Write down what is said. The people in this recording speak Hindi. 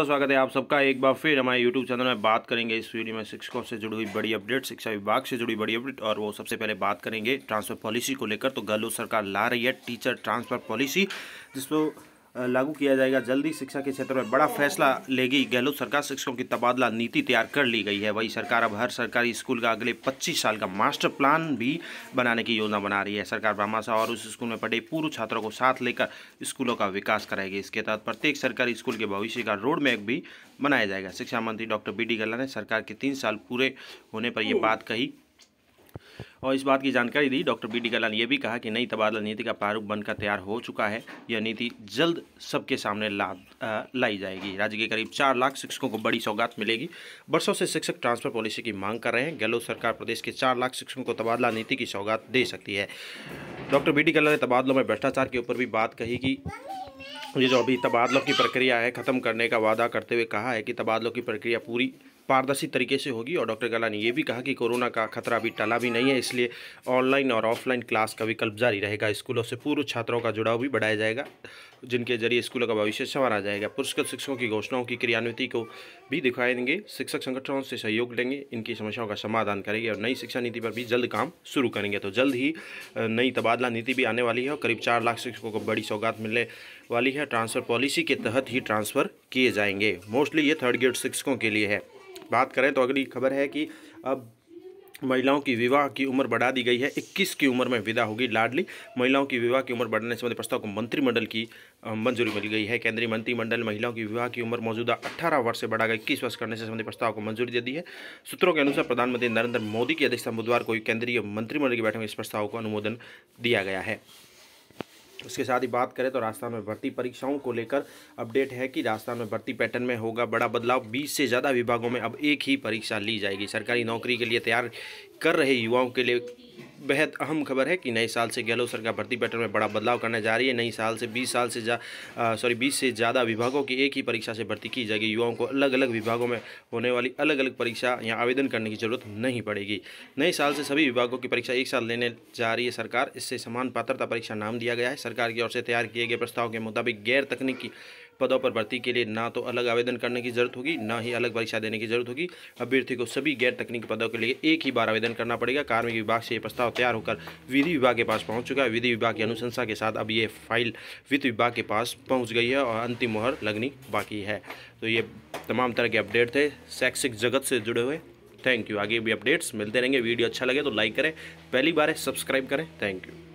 तो स्वागत है आप सबका एक बार फिर हमारे यूट्यूब चैनल में बात करेंगे इस वीडियो में शिक्षकों से जुड़ी हुई बड़ी अपडेट शिक्षा विभाग से जुड़ी बड़ी अपडेट और वो सबसे पहले बात करेंगे ट्रांसफ़र पॉलिसी को लेकर तो गहलोत सरकार ला रही है टीचर ट्रांसफ़र पॉलिसी जिसमें लागू किया जाएगा जल्दी शिक्षा के क्षेत्र में बड़ा फैसला लेगी गहलोत सरकार शिक्षकों की तबादला नीति तैयार कर ली गई है वही सरकार अब हर सरकारी स्कूल का अगले 25 साल का मास्टर प्लान भी बनाने की योजना बना रही है सरकार ब्रह्माशा और उस स्कूल में पढ़े पूर्व छात्रों को साथ लेकर स्कूलों का विकास कराएगी इसके तहत प्रत्येक सरकारी स्कूल के भविष्य का रोड मैप भी बनाया जाएगा शिक्षा मंत्री डॉक्टर बी डी गल्ला ने सरकार के तीन साल पूरे होने पर यह बात कही और इस बात की जानकारी दी डॉक्टर बी डी कलाल ने यह भी कहा कि नई तबादला नीति का प्रारूप बनकर तैयार हो चुका है यह नीति जल्द सबके सामने ला आ, लाई जाएगी राज्य के करीब चार लाख शिक्षकों को बड़ी सौगात मिलेगी बरसों से शिक्षक ट्रांसफर पॉलिसी की मांग कर रहे हैं गहलोत सरकार प्रदेश के चार लाख शिक्षकों को तबादला नीति की सौगात दे सकती है डॉक्टर बी डी कलाल ने तबादलों में भ्रष्टाचार के ऊपर भी बात कही कि ये जो अभी तबादलों की प्रक्रिया है ख़त्म करने का वादा करते हुए कहा है कि तबादलों की प्रक्रिया पूरी पारदर्शी तरीके से होगी और डॉक्टर गला ने यह भी कहा कि कोरोना का खतरा अभी टला भी नहीं है इसलिए ऑनलाइन और ऑफलाइन क्लास का विकल्प जारी रहेगा स्कूलों से पूर्व छात्रों का जुड़ाव भी बढ़ाया जाएगा जिनके जरिए स्कूलों का भविष्य संवारा जाएगा पुरस्कृत शिक्षकों की घोषणाओं की क्रियान्विति को भी दिखाएंगे शिक्षक संगठनों से सहयोग लेंगे इनकी समस्याओं का समाधान करेंगे और नई शिक्षा नीति पर भी जल्द काम शुरू करेंगे तो जल्द ही नई तबादला नीति भी आने वाली है और करीब चार लाख शिक्षकों को बड़ी सौगात मिलने वाली है ट्रांसफ़र पॉलिसी के तहत ही ट्रांसफ़र किए जाएंगे मोस्टली ये थर्ड ग्रेड शिक्षकों के लिए है बात करें तो अगली खबर है कि अब महिलाओं की विवाह की उम्र बढ़ा दी गई है 21 की उम्र में विदा होगी लाडली महिलाओं की विवाह की उम्र बढ़ाने संबंधी प्रस्ताव को मंत्रिमंडल की मंजूरी मिल गई है केंद्रीय मंत्रिमंडल महिलाओं की विवाह की उम्र मौजूदा 18 वर्ष से बढ़ाकर इक्कीस वर्ष करने से संबंधित प्रस्ताव को मंजूरी दे दी है सूत्रों के अनुसार प्रधानमंत्री नरेंद्र मोदी की अध्यक्षता बुधवार को केंद्रीय मंत्रिमंडल की बैठक में इस प्रस्ताव को अनुमोदन दिया गया है उसके साथ ही बात करें तो राजस्थान में भर्ती परीक्षाओं को लेकर अपडेट है कि राजस्थान में भर्ती पैटर्न में होगा बड़ा बदलाव 20 से ज़्यादा विभागों में अब एक ही परीक्षा ली जाएगी सरकारी नौकरी के लिए तैयार कर रहे युवाओं के लिए बेहद अहम खबर है कि नए साल से गहलोत सरकार भर्ती पैटर्न में बड़ा बदलाव करने जा रही है नई साल से 20 साल से जा सॉरी 20 से ज़्यादा विभागों की एक ही परीक्षा से भर्ती की जाएगी युवाओं को अलग अलग विभागों में होने वाली अलग अलग परीक्षा या आवेदन करने की ज़रूरत नहीं पड़ेगी नए साल से सभी विभागों की परीक्षा एक साल लेने जा रही है सरकार इससे समान पात्रता परीक्षा नाम दिया गया है सरकार की ओर से तैयार किए गए प्रस्ताव के मुताबिक गैर तकनीकी पदों पर भर्ती के लिए ना तो अलग आवेदन करने की जरूरत होगी ना ही अलग परीक्षा देने की जरूरत होगी अभ्यर्थी को सभी गैर तकनीकी पदों के लिए एक ही बार आवेदन करना पड़ेगा कार्मिक विभाग से यह प्रस्ताव तैयार होकर विधि विभाग के पास पहुँच चुका है विधि विभाग की अनुशंसा के साथ अब ये फाइल वित्त विभाग के पास पहुँच गई है और अंतिम मुहर लगनी बाकी है तो ये तमाम तरह के अपडेट थे शैक्षिक जगत से जुड़े हुए थैंक यू आगे भी अपडेट्स मिलते रहेंगे वीडियो अच्छा लगे तो लाइक करें पहली बार है सब्सक्राइब करें थैंक यू